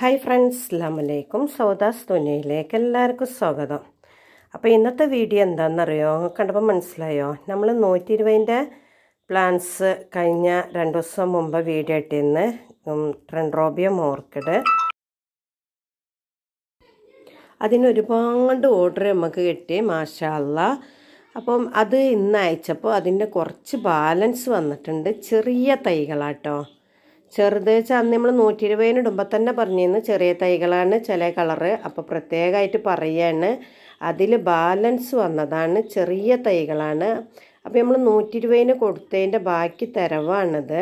hi friends അസ്ലാമലൈക്കും സൗദാസ് തുനിയിലേക്ക് എല്ലാവർക്കും സ്വാഗതം അപ്പോൾ ഇന്നത്തെ വീഡിയോ എന്താണെന്നറിയോ കണ്ടപ്പോൾ മനസ്സിലായോ നമ്മൾ നൂറ്റി ഇരുപതിൻ്റെ പ്ലാന്റ്സ് കഴിഞ്ഞ രണ്ട് ദിവസം മുമ്പ് വീഡിയോ ഇട്ടിരുന്ന് ട്രൻഡ്രോബിയം ഓർക്കിഡ് അതിനൊരുപാട് ഓർഡർ നമുക്ക് കിട്ടി മാഷാല്ല അപ്പം അത് ഇന്ന് അയച്ചപ്പോൾ അതിൻ്റെ കുറച്ച് ബാലൻസ് വന്നിട്ടുണ്ട് ചെറിയ തൈകളാട്ടോ ചെറുത് വെച്ചാൽ അന്ന് നമ്മൾ നൂറ്റി ഇരുപതിന് ഇടുമ്പോൾ തന്നെ പറഞ്ഞിരുന്നു ചെറിയ തൈകളാണ് ചില കളറ് അപ്പോൾ പ്രത്യേകമായിട്ട് പറയുകയാണ് അതിൽ ബാലൻസ് വന്നതാണ് ചെറിയ തൈകളാണ് അപ്പോൾ നമ്മൾ നൂറ്റി ഇരുപതിന് കൊടുത്തതിൻ്റെ ബാക്കി തരവാണിത്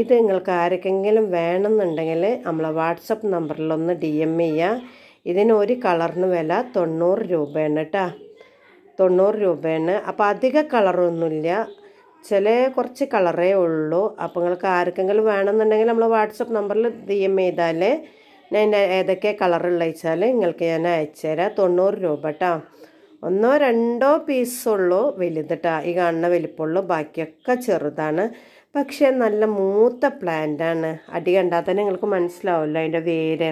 ഇത് നിങ്ങൾക്ക് ആർക്കെങ്കിലും വേണമെന്നുണ്ടെങ്കിൽ നമ്മളെ വാട്സപ്പ് നമ്പറിലൊന്ന് ഡി എം ചെയ്യുക ഇതിന് ഒരു കളറിന് വില തൊണ്ണൂറ് രൂപയാണ് കേട്ടോ തൊണ്ണൂറ് രൂപയാണ് അപ്പോൾ അധിക കളറൊന്നുമില്ല ചില കുറച്ച് കളറേ ഉള്ളൂ അപ്പോൾ നിങ്ങൾക്ക് ആർക്കെങ്കിലും വേണമെന്നുണ്ടെങ്കിൽ നമ്മൾ വാട്സപ്പ് നമ്പറിൽ ഡി എം ചെയ്താൽ ഞാൻ ഏതൊക്കെ കളറുള്ള വെച്ചാൽ നിങ്ങൾക്ക് ഞാൻ അയച്ചുതരാം തൊണ്ണൂറ് രൂപ കേട്ടോ ഒന്നോ രണ്ടോ പീസുള്ളൂ വലുതിട്ടാ ഈ കാണുന്ന വലിപ്പമുള്ളൂ ബാക്കിയൊക്കെ ചെറുതാണ് പക്ഷേ നല്ല മൂത്ത പ്ലാന്റാണ് അടി കണ്ടാൽ തന്നെ നിങ്ങൾക്ക് മനസ്സിലാവില്ല അതിൻ്റെ വേര്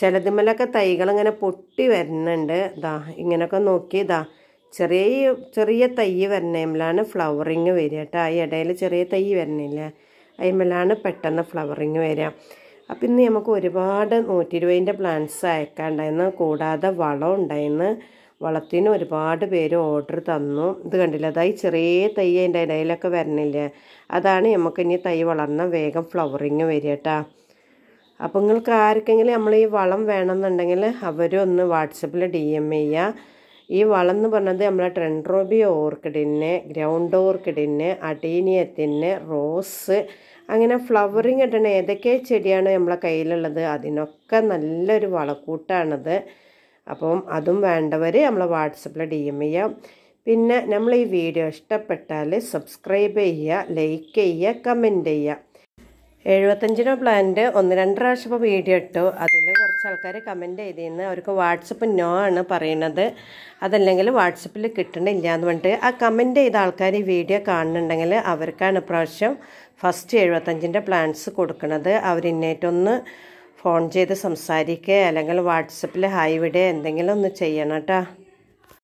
ചിലതിമലൊക്കെ തൈകളിങ്ങനെ പൊട്ടി വരുന്നുണ്ട് ഇതാ ഇങ്ങനെയൊക്കെ നോക്കി ഇതാ ചെറിയ ചെറിയ തൈ വരണേമ്പിലാണ് ഫ്ലവറിങ് വരിക കേട്ടോ ആ ഇടയിൽ ചെറിയ തൈ വരണില്ല അതിന്മേലാണ് പെട്ടെന്ന് ഫ്ലവറിങ് വരിക അപ്പം ഇന്ന് നമുക്ക് ഒരുപാട് നൂറ്റി ഇരുപതിൻ്റെ പ്ലാന്റ്സ് അയക്കാണ്ടായിരുന്നു കൂടാതെ വളം ഉണ്ടായിരുന്നു വളത്തിന് ഒരുപാട് പേര് ഓർഡർ തന്നു ഇത് കണ്ടില്ല അതായത് ചെറിയ തൈ അതിൻ്റെ ഇടയിലൊക്കെ വരണില്ലേ അതാണ് നമുക്ക് ഇനി തൈ വളർന്ന വേഗം ഫ്ലവറിങ് വരിക കേട്ടോ അപ്പോൾ നിങ്ങൾക്ക് ആർക്കെങ്കിലും നമ്മൾ ഈ വളം വേണമെന്നുണ്ടെങ്കിൽ അവരൊന്ന് വാട്സപ്പിൽ ഡി എം ചെയ്യുക ഈ വളം എന്ന് പറഞ്ഞത് നമ്മളെ ട്രെൻഡ്രോബിയ ഓർക്കിഡിന് ഗ്രൗണ്ട് ഓർക്കിഡിന് അഡീനിയത്തിന് റോസ് അങ്ങനെ ഫ്ലവറിങ് ഇട്ടണ ഏതൊക്കെ ചെടിയാണ് നമ്മളെ കയ്യിലുള്ളത് അതിനൊക്കെ നല്ലൊരു വളക്കൂട്ടാണത് അപ്പം അതും വേണ്ടവർ നമ്മളെ വാട്സപ്പിൽ ഡി എം ചെയ്യാം പിന്നെ നമ്മൾ ഈ വീഡിയോ ഇഷ്ടപ്പെട്ടാൽ സബ്സ്ക്രൈബ് ചെയ്യുക ലൈക്ക് ചെയ്യുക കമൻറ്റ് ചെയ്യുക എഴുപത്തഞ്ചിനോ പ്ലാന്റ് ഒന്ന് രണ്ട് പ്രാവശ്യം വീഡിയോ ഇട്ടു അതിൽ കുറച്ച് ആൾക്കാർ കമൻറ്റ് ചെയ്തിരുന്നു അവർക്ക് വാട്സപ്പ് നോ ആണ് പറയുന്നത് അതല്ലെങ്കിൽ വാട്സപ്പിൽ കിട്ടണില്ല എന്ന് പറഞ്ഞിട്ട് ആ കമൻറ്റ് ചെയ്ത ആൾക്കാർ ഈ വീഡിയോ കാണുന്നുണ്ടെങ്കിൽ അവർക്കാണ് ഇപ്രാവശ്യം ഫസ്റ്റ് എഴുപത്തഞ്ചിൻ്റെ പ്ലാൻസ് കൊടുക്കുന്നത് അവരിന്നേറ്റൊന്ന് ഫോൺ ചെയ്ത് സംസാരിക്കുക അല്ലെങ്കിൽ വാട്സപ്പിൽ ഹായ് വിടുക എന്തെങ്കിലും ഒന്ന് ചെയ്യണം കേട്ടോ